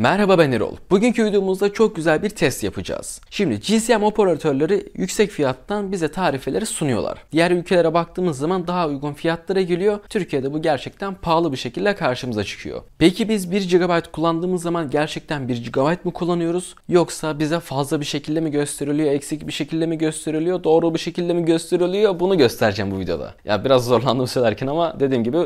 Merhaba ben Erol. Bugünkü videomuzda çok güzel bir test yapacağız. Şimdi GSM operatörleri yüksek fiyattan bize tarifeleri sunuyorlar. Diğer ülkelere baktığımız zaman daha uygun fiyatlara geliyor. Türkiye'de bu gerçekten pahalı bir şekilde karşımıza çıkıyor. Peki biz 1 GB kullandığımız zaman gerçekten 1 GB mı kullanıyoruz? Yoksa bize fazla bir şekilde mi gösteriliyor, eksik bir şekilde mi gösteriliyor, doğru bir şekilde mi gösteriliyor? Bunu göstereceğim bu videoda. Ya biraz zorlandım söylerken ama dediğim gibi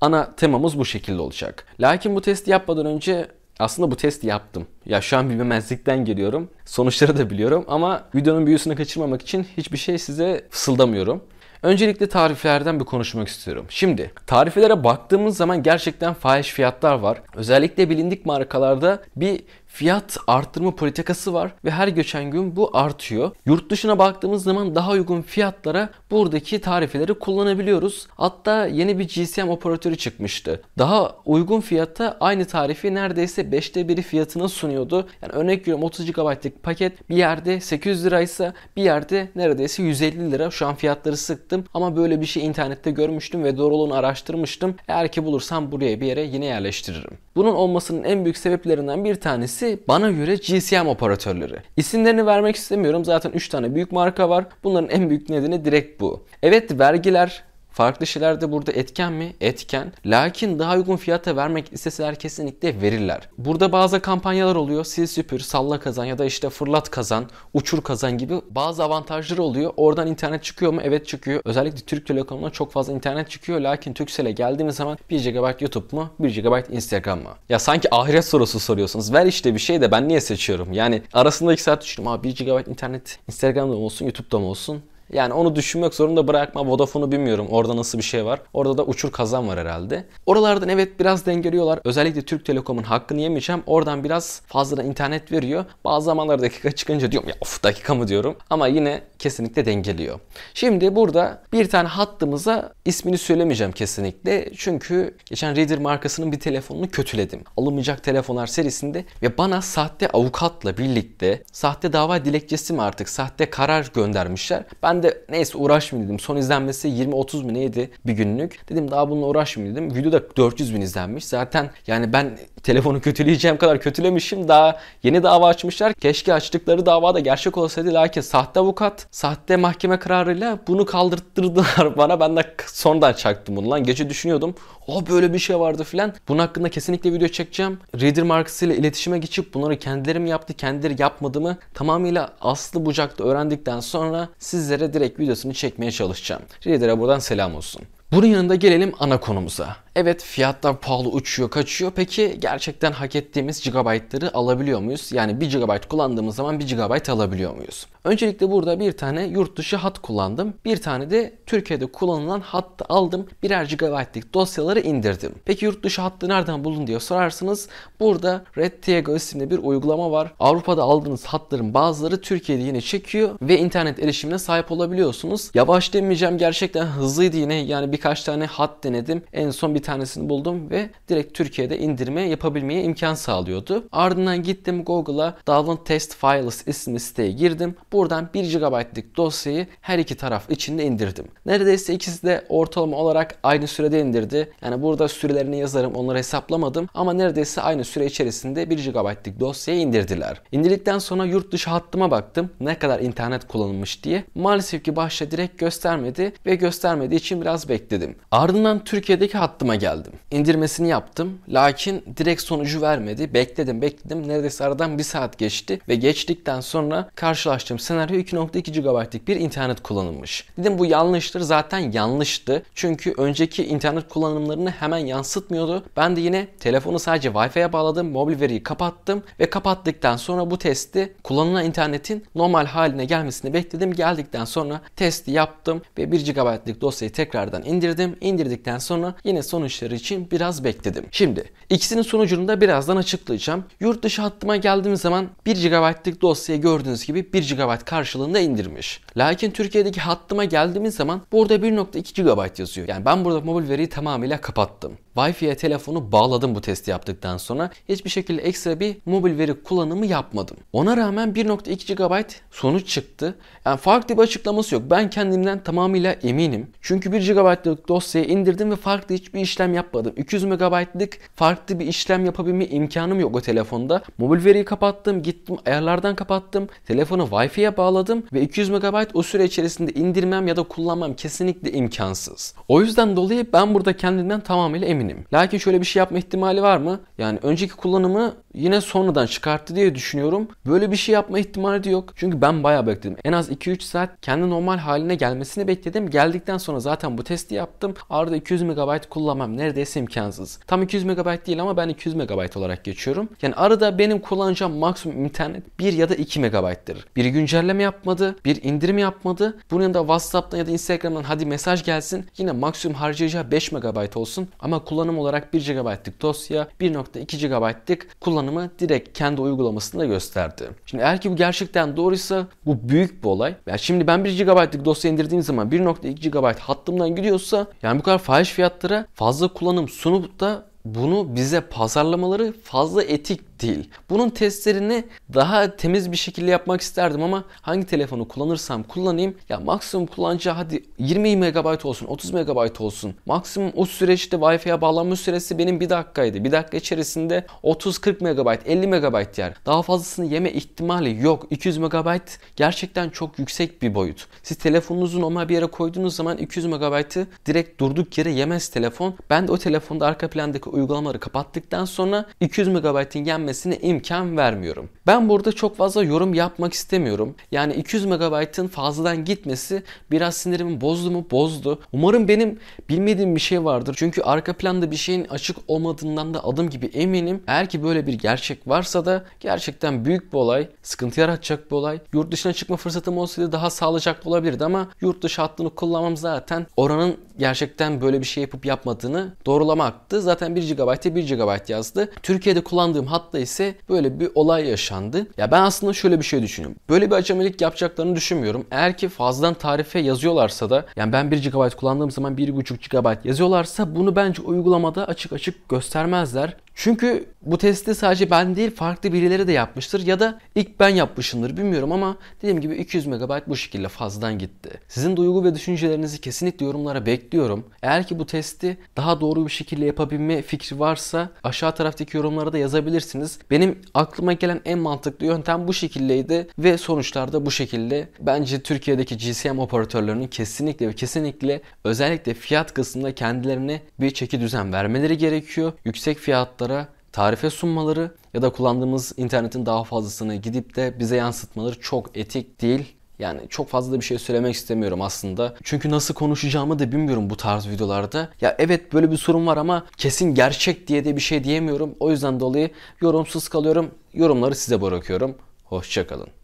ana temamız bu şekilde olacak. Lakin bu testi yapmadan önce aslında bu test yaptım. Ya şu an bilmemezlikten geliyorum. Sonuçları da biliyorum ama videonun büyüsünü kaçırmamak için hiçbir şey size fısıldamıyorum. Öncelikle tariflerden bir konuşmak istiyorum. Şimdi tarifelere baktığımız zaman gerçekten fahiş fiyatlar var. Özellikle bilindik markalarda bir fiyat arttırma politikası var ve her geçen gün bu artıyor. Yurt dışına baktığımız zaman daha uygun fiyatlara buradaki tarifeleri kullanabiliyoruz. Hatta yeni bir GSM operatörü çıkmıştı. Daha uygun fiyata aynı tarifi neredeyse 5'te 1'i fiyatına sunuyordu. Yani örnek veriyorum 30 GB'lık paket bir yerde 800 liraysa bir yerde neredeyse 150 lira. Şu an fiyatları sık sıktım. Ama böyle bir şey internette görmüştüm ve doğruluğunu araştırmıştım. Eğer ki bulursam buraya bir yere yine yerleştiririm. Bunun olmasının en büyük sebeplerinden bir tanesi bana göre GSM operatörleri. İsimlerini vermek istemiyorum. Zaten 3 tane büyük marka var. Bunların en büyük nedeni direkt bu. Evet vergiler, Farklı şeyler de burada etken mi? Etken. Lakin daha uygun fiyata vermek isteseler kesinlikle verirler. Burada bazı kampanyalar oluyor. Sil süpür, salla kazan ya da işte fırlat kazan, uçur kazan gibi bazı avantajları oluyor. Oradan internet çıkıyor mu? Evet çıkıyor. Özellikle Türk Telekom'da çok fazla internet çıkıyor. Lakin Türkcell'e geldiğimiz zaman 1 GB YouTube mu? 1 GB Instagram mı? Ya sanki ahiret sorusu soruyorsunuz. Ver işte bir şey de ben niye seçiyorum? Yani arasında 2 saat düşünüyorum. Abi 1 GB internet Instagram'da mı olsun, YouTube'da mı olsun? Yani onu düşünmek zorunda bırakma. Vodafone'u bilmiyorum. Orada nasıl bir şey var. Orada da uçur kazan var herhalde. Oralardan evet biraz dengeliyorlar. Özellikle Türk Telekom'un hakkını yemeyeceğim. Oradan biraz fazladan internet veriyor. Bazı zamanlar dakika çıkınca diyorum ya of dakika mı diyorum. Ama yine kesinlikle dengeliyor. Şimdi burada bir tane hattımıza ismini söylemeyeceğim kesinlikle. Çünkü geçen Reader markasının bir telefonunu kötüledim. Alınmayacak telefonlar serisinde ve bana sahte avukatla birlikte sahte dava dilekçesi mi artık sahte karar göndermişler. Ben ben de neyse uğraşmayayım dedim. Son izlenmesi 20-30 mi neydi bir günlük. Dedim daha bununla uğraşmayayım dedim. Video da 400 bin izlenmiş. Zaten yani ben telefonu kötüleyeceğim kadar kötülemişim. Daha yeni dava açmışlar. Keşke açtıkları dava da gerçek olsaydı. Lakin sahte avukat, sahte mahkeme kararıyla bunu kaldırttırdılar bana. Ben de sonradan çaktım bunu lan. Gece düşünüyordum. O oh, böyle bir şey vardı filan. Bunun hakkında kesinlikle video çekeceğim. Reader markasıyla iletişime geçip bunları kendilerim yaptı, kendileri yapmadı mı? Tamamıyla aslı bucakta öğrendikten sonra sizlere direkt videosunu çekmeye çalışacağım. Reader'a buradan selam olsun. Bunun yanında gelelim ana konumuza. Evet fiyatlar pahalı uçuyor kaçıyor. Peki gerçekten hak ettiğimiz gigabaytları alabiliyor muyuz? Yani 1 GB kullandığımız zaman 1 GB alabiliyor muyuz? Öncelikle burada bir tane yurt dışı hat kullandım. Bir tane de Türkiye'de kullanılan hattı aldım. Birer GB'lik dosyaları indirdim. Peki yurt dışı hattı nereden bulun diye sorarsınız. Burada Red Tiago isimli bir uygulama var. Avrupa'da aldığınız hatların bazıları Türkiye'de yine çekiyor ve internet erişimine sahip olabiliyorsunuz. Yavaş demeyeceğim gerçekten hızlıydı yine. Yani birkaç tane hat denedim. En son bir tanesini buldum ve direkt Türkiye'de indirme yapabilmeye imkan sağlıyordu. Ardından gittim Google'a Download Test Files isimli siteye girdim. Buradan 1 GB'lık dosyayı her iki taraf içinde indirdim. Neredeyse ikisi de ortalama olarak aynı sürede indirdi. Yani burada sürelerini yazarım onları hesaplamadım ama neredeyse aynı süre içerisinde 1 GB'lık dosyayı indirdiler. İndirdikten sonra yurt dışı hattıma baktım ne kadar internet kullanılmış diye. Maalesef ki başta direkt göstermedi ve göstermediği için biraz bekledim. Ardından Türkiye'deki hattıma geldim. İndirmesini yaptım. Lakin direkt sonucu vermedi. Bekledim bekledim. Neredeyse aradan bir saat geçti ve geçtikten sonra karşılaştığım senaryo 2.2 GB'lik bir internet kullanılmış. Dedim bu yanlıştır. Zaten yanlıştı. Çünkü önceki internet kullanımlarını hemen yansıtmıyordu. Ben de yine telefonu sadece Wi-Fi'ye bağladım. Mobil veriyi kapattım ve kapattıktan sonra bu testi kullanılan internetin normal haline gelmesini bekledim. Geldikten sonra testi yaptım ve 1 GB'lik dosyayı tekrardan indirdim. İndirdikten sonra yine son sonuçları için biraz bekledim. Şimdi ikisinin sonucunu da birazdan açıklayacağım. Yurt dışı hattıma geldiğim zaman 1 GB'lık dosyayı gördüğünüz gibi 1 GB karşılığında indirmiş. Lakin Türkiye'deki hattıma geldiğimiz zaman burada 1.2 GB yazıyor. Yani ben burada mobil veriyi tamamıyla kapattım. Wi-Fi'ye telefonu bağladım bu testi yaptıktan sonra. Hiçbir şekilde ekstra bir mobil veri kullanımı yapmadım. Ona rağmen 1.2 GB sonuç çıktı. Yani farklı bir açıklaması yok. Ben kendimden tamamıyla eminim. Çünkü 1 GB'lık dosyayı indirdim ve farklı hiçbir işlem yapmadım. 200 MB'lık farklı bir işlem yapabilme imkanım yok o telefonda. Mobil veriyi kapattım, gittim ayarlardan kapattım. Telefonu Wi-Fi'ye bağladım ve 200 MB o süre içerisinde indirmem ya da kullanmam kesinlikle imkansız. O yüzden dolayı ben burada kendimden tamamıyla eminim eminim. Lakin şöyle bir şey yapma ihtimali var mı? Yani önceki kullanımı yine sonradan çıkarttı diye düşünüyorum. Böyle bir şey yapma ihtimali de yok. Çünkü ben bayağı bekledim. En az 2-3 saat kendi normal haline gelmesini bekledim. Geldikten sonra zaten bu testi yaptım. Arada 200 MB kullanmam neredeyse imkansız. Tam 200 MB değil ama ben 200 MB olarak geçiyorum. Yani arada benim kullanacağım maksimum internet 1 ya da 2 MB'dır. Bir güncelleme yapmadı, bir indirim yapmadı. Bunun yanında WhatsApp'tan ya da Instagram'dan hadi mesaj gelsin. Yine maksimum harcayacağı 5 MB olsun ama kullanım olarak 1 GB'lık dosya, 1.2 GB'lık kullanım kullanımı direkt kendi uygulamasında gösterdi. Şimdi eğer ki bu gerçekten doğruysa bu büyük bir olay. Yani şimdi ben 1 GB'lık dosya indirdiğim zaman 1.2 GB hattımdan gidiyorsa yani bu kadar fahiş fiyatlara fazla kullanım sunup da bunu bize pazarlamaları fazla etik değil. Bunun testlerini daha temiz bir şekilde yapmak isterdim ama hangi telefonu kullanırsam kullanayım ya maksimum kullanıcı hadi 20 MB olsun 30 MB olsun. Maksimum o süreçte Wi-Fi'ye bağlanma süresi benim 1 dakikaydı. 1 dakika içerisinde 30-40 MB 50 MB yer. Daha fazlasını yeme ihtimali yok. 200 MB gerçekten çok yüksek bir boyut. Siz telefonunuzu normal bir yere koyduğunuz zaman 200 MB'ı direkt durduk yere yemez telefon. Ben de o telefonda arka plandaki uygulamaları kapattıktan sonra 200 MB'in yenmesi gelmesine imkan vermiyorum. Ben burada çok fazla yorum yapmak istemiyorum. Yani 200 MB'ın fazladan gitmesi biraz sinirimi bozdu mu? Bozdu. Umarım benim bilmediğim bir şey vardır. Çünkü arka planda bir şeyin açık olmadığından da adım gibi eminim. Eğer ki böyle bir gerçek varsa da gerçekten büyük bir olay, sıkıntı yaratacak bir olay. Yurt dışına çıkma fırsatım olsaydı daha sağlıcaklı olabilirdi ama yurt dışı hattını kullanmam zaten oranın gerçekten böyle bir şey yapıp yapmadığını doğrulama hattı. Zaten 1 GB'e 1 GB yazdı. Türkiye'de kullandığım hatta tarafta ise böyle bir olay yaşandı. Ya ben aslında şöyle bir şey düşünüyorum. Böyle bir acemilik yapacaklarını düşünmüyorum. Eğer ki fazladan tarife yazıyorlarsa da yani ben 1 GB kullandığım zaman 1,5 GB yazıyorlarsa bunu bence uygulamada açık açık göstermezler. Çünkü bu testi sadece ben değil farklı birileri de yapmıştır ya da ilk ben yapmışımdır bilmiyorum ama dediğim gibi 200 MB bu şekilde fazladan gitti. Sizin duygu ve düşüncelerinizi kesinlikle yorumlara bekliyorum. Eğer ki bu testi daha doğru bir şekilde yapabilme fikri varsa aşağı taraftaki yorumlara da yazabilirsiniz. Benim aklıma gelen en mantıklı yöntem bu şekildeydi ve sonuçlar da bu şekilde. Bence Türkiye'deki GSM operatörlerinin kesinlikle ve kesinlikle özellikle fiyat kısmında kendilerine bir çeki düzen vermeleri gerekiyor. Yüksek fiyatlar onlara tarife sunmaları ya da kullandığımız internetin daha fazlasını gidip de bize yansıtmaları çok etik değil. Yani çok fazla da bir şey söylemek istemiyorum aslında. Çünkü nasıl konuşacağımı da bilmiyorum bu tarz videolarda. Ya evet böyle bir sorun var ama kesin gerçek diye de bir şey diyemiyorum. O yüzden dolayı yorumsuz kalıyorum. Yorumları size bırakıyorum. Hoşçakalın.